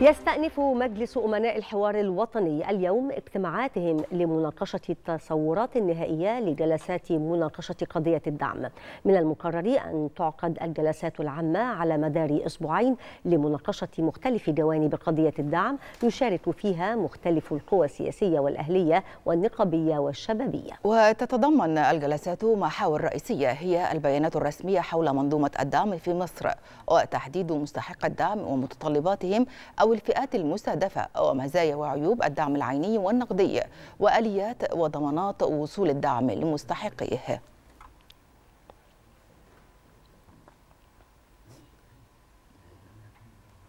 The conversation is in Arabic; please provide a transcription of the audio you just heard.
يستأنف مجلس أمناء الحوار الوطني اليوم اجتماعاتهم لمناقشة التصورات النهائية لجلسات مناقشة قضية الدعم من المقرر أن تعقد الجلسات العامة على مدار أسبوعين لمناقشة مختلف جوانب قضية الدعم يشارك فيها مختلف القوى السياسية والأهلية والنقابية والشبابية وتتضمن الجلسات محاور رئيسية هي البيانات الرسمية حول منظومة الدعم في مصر وتحديد مستحق الدعم ومتطلباتهم أو أو الفئات المستهدفة ومزايا وعيوب الدعم العيني والنقدي وآليات وضمانات وصول الدعم لمستحقيه